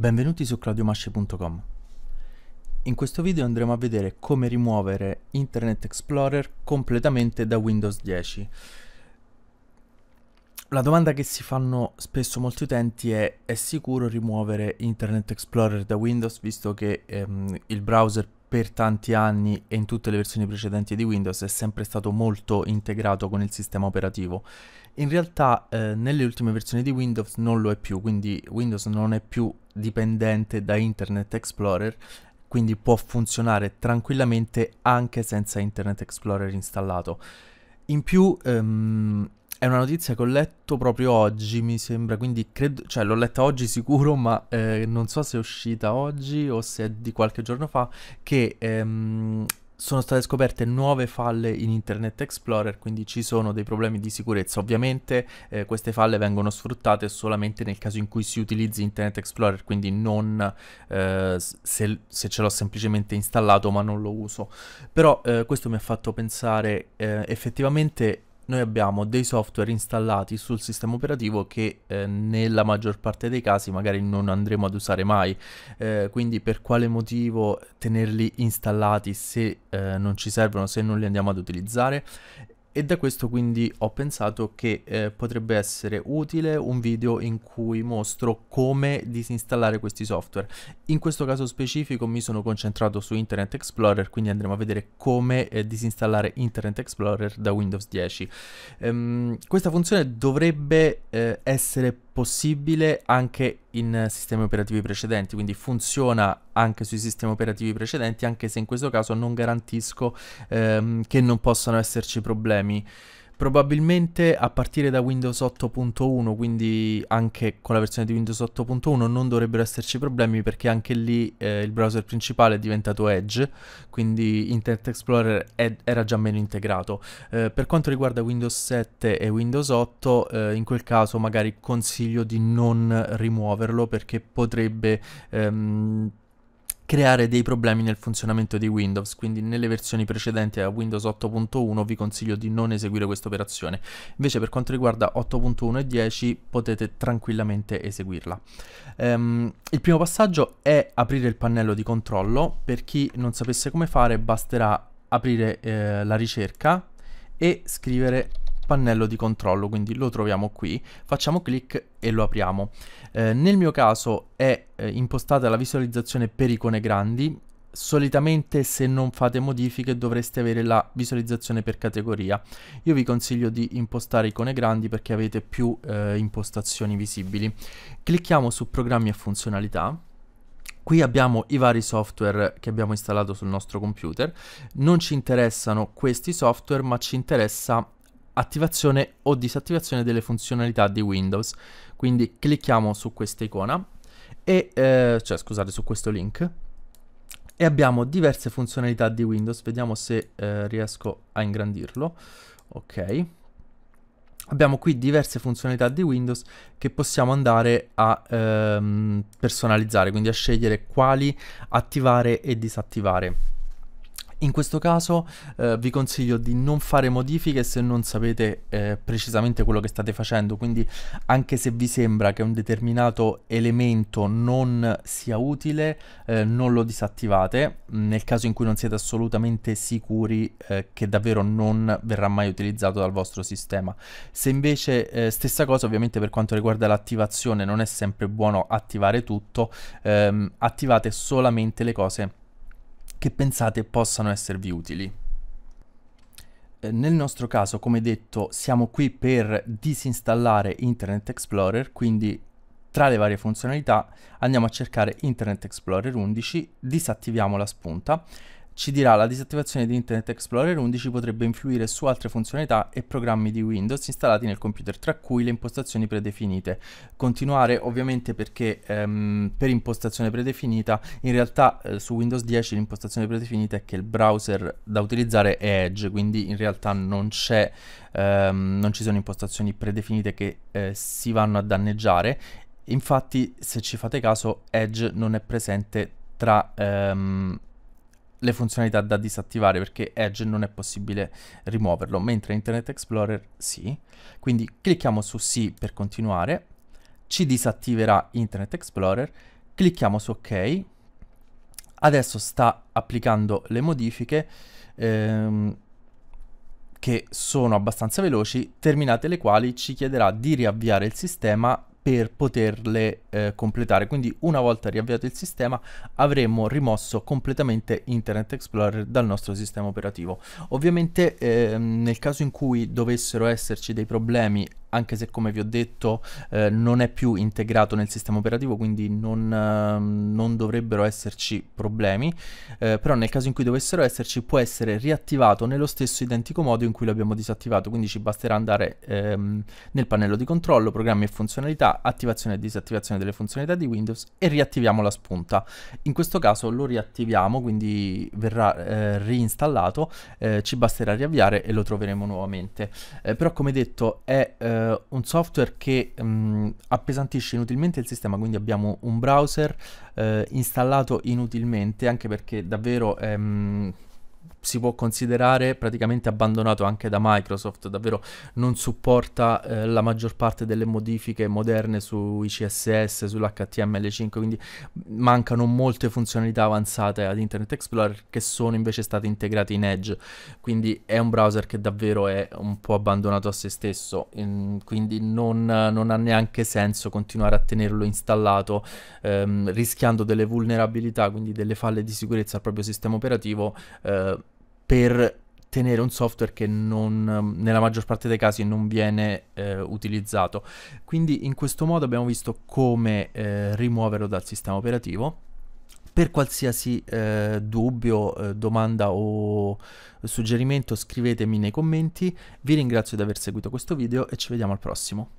Benvenuti su claudiomasci.com In questo video andremo a vedere come rimuovere Internet Explorer completamente da Windows 10 La domanda che si fanno spesso molti utenti è è sicuro rimuovere Internet Explorer da Windows visto che ehm, il browser per tanti anni e in tutte le versioni precedenti di Windows è sempre stato molto integrato con il sistema operativo. In realtà eh, nelle ultime versioni di Windows non lo è più, quindi Windows non è più dipendente da Internet Explorer, quindi può funzionare tranquillamente anche senza Internet Explorer installato. In più ehm, è una notizia che ho letto proprio oggi, mi sembra, quindi credo, cioè l'ho letta oggi sicuro, ma eh, non so se è uscita oggi o se è di qualche giorno fa, che ehm, sono state scoperte nuove falle in Internet Explorer, quindi ci sono dei problemi di sicurezza. Ovviamente eh, queste falle vengono sfruttate solamente nel caso in cui si utilizzi Internet Explorer, quindi non eh, se, se, ce l'ho semplicemente installato ma non lo uso. Però eh, questo mi ha fatto pensare eh, effettivamente noi abbiamo dei software installati sul sistema operativo che eh, nella maggior parte dei casi magari non andremo ad usare mai, eh, quindi per quale motivo tenerli installati se eh, non ci servono, se non li andiamo ad utilizzare e da questo quindi ho pensato che eh, potrebbe essere utile un video in cui mostro come disinstallare questi software. In questo caso specifico mi sono concentrato su Internet Explorer, quindi andremo a vedere come eh, disinstallare Internet Explorer da Windows 10. Ehm, questa funzione dovrebbe eh, essere possibile anche in sistemi operativi precedenti, quindi funziona anche sui sistemi operativi precedenti, anche se in questo caso non garantisco ehm, che non possano esserci problemi. Probabilmente a partire da Windows 8.1, quindi anche con la versione di Windows 8.1 non dovrebbero esserci problemi perché anche lì eh, il browser principale è diventato Edge, quindi Internet Explorer ed- era già meno integrato. Eh, per quanto riguarda Windows 7 e Windows 8, eh, in quel caso magari consiglio di non rimuoverlo perché potrebbe... Ehm, creare dei problemi nel funzionamento di Windows, quindi nelle versioni precedenti a Windows 8.1 vi consiglio di non eseguire questa operazione, invece per quanto riguarda 8.1 e 10 potete tranquillamente eseguirla. Um, il primo passaggio è aprire il pannello di controllo, per chi non sapesse come fare basterà aprire eh, la ricerca e scrivere pannello di controllo, quindi lo troviamo qui, facciamo clic e lo apriamo. Eh, nel mio caso è eh, impostata la visualizzazione per icone grandi, solitamente se non fate modifiche dovreste avere la visualizzazione per categoria. Io vi consiglio di impostare icone grandi perché avete più eh, impostazioni visibili. Clicchiamo su programmi e funzionalità. Qui abbiamo i vari software che abbiamo installato sul nostro computer, non ci interessano questi software ma ci interessa attivazione o disattivazione delle funzionalità di Windows. Quindi clicchiamo su questa icona, e, eh, cioè scusate, su questo link, e abbiamo diverse funzionalità di Windows, vediamo se eh, riesco a ingrandirlo, ok. Abbiamo qui diverse funzionalità di Windows che possiamo andare a ehm, personalizzare, quindi a scegliere quali attivare e disattivare. In questo caso eh, vi consiglio di non fare modifiche se non sapete eh, precisamente quello che state facendo, quindi anche se vi sembra che un determinato elemento non sia utile, eh, non lo disattivate nel caso in cui non siete assolutamente sicuri eh, che davvero non verrà mai utilizzato dal vostro sistema. Se invece eh, stessa cosa ovviamente per quanto riguarda l'attivazione non è sempre buono attivare tutto, ehm, attivate solamente le cose che pensate possano esservi utili. Eh, nel nostro caso, come detto, siamo qui per disinstallare Internet Explorer, quindi tra le varie funzionalità andiamo a cercare Internet Explorer 11, disattiviamo la spunta ci dirà la disattivazione di Internet Explorer 11 potrebbe influire su altre funzionalità e programmi di Windows installati nel computer, tra cui le impostazioni predefinite. Continuare ovviamente perché ehm, per impostazione predefinita in realtà eh, su Windows 10 l'impostazione predefinita è che il browser da utilizzare è Edge, quindi in realtà non, ehm, non ci sono impostazioni predefinite che eh, si vanno a danneggiare. Infatti se ci fate caso Edge non è presente tra... Ehm, le funzionalità da disattivare perché Edge non è possibile rimuoverlo, mentre Internet Explorer sì. Quindi clicchiamo su sì per continuare, ci disattiverà Internet Explorer, clicchiamo su ok, adesso sta applicando le modifiche ehm, che sono abbastanza veloci, terminate le quali ci chiederà di riavviare il sistema per poterle eh, completare quindi una volta riavviato il sistema avremo rimosso completamente Internet Explorer dal nostro sistema operativo ovviamente eh, nel caso in cui dovessero esserci dei problemi anche se come vi ho detto eh, non è più integrato nel sistema operativo quindi non, eh, non dovrebbero esserci problemi eh, però nel caso in cui dovessero esserci può essere riattivato nello stesso identico modo in cui l'abbiamo disattivato quindi ci basterà andare ehm, nel pannello di controllo programmi e funzionalità attivazione e disattivazione delle funzionalità di Windows e riattiviamo la spunta in questo caso lo riattiviamo quindi verrà eh, reinstallato eh, ci basterà riavviare e lo troveremo nuovamente eh, però come detto è eh, eh, un software che mh, mm, appesantisce inutilmente il sistema, quindi abbiamo un browser eh, installato inutilmente, anche perché davvero... Ehm, si può considerare praticamente abbandonato anche da Microsoft, davvero non supporta eh, la maggior parte delle modifiche moderne sui CSS, sull'HTML5, quindi mancano molte funzionalità avanzate ad Internet Explorer che sono invece state integrate in Edge, quindi è un browser che davvero è un po' abbandonato a se stesso, in, quindi non, non, ha neanche senso continuare a tenerlo installato ehm, rischiando delle vulnerabilità, quindi delle falle di sicurezza al proprio sistema operativo. Eh, per tenere un software che non, ehm, nella maggior parte dei casi non viene eh, utilizzato. Quindi in questo modo abbiamo visto come eh, rimuoverlo dal sistema operativo. Per qualsiasi eh, dubbio, eh, domanda o suggerimento scrivetemi nei commenti. Vi ringrazio di aver seguito questo video e ci vediamo al prossimo.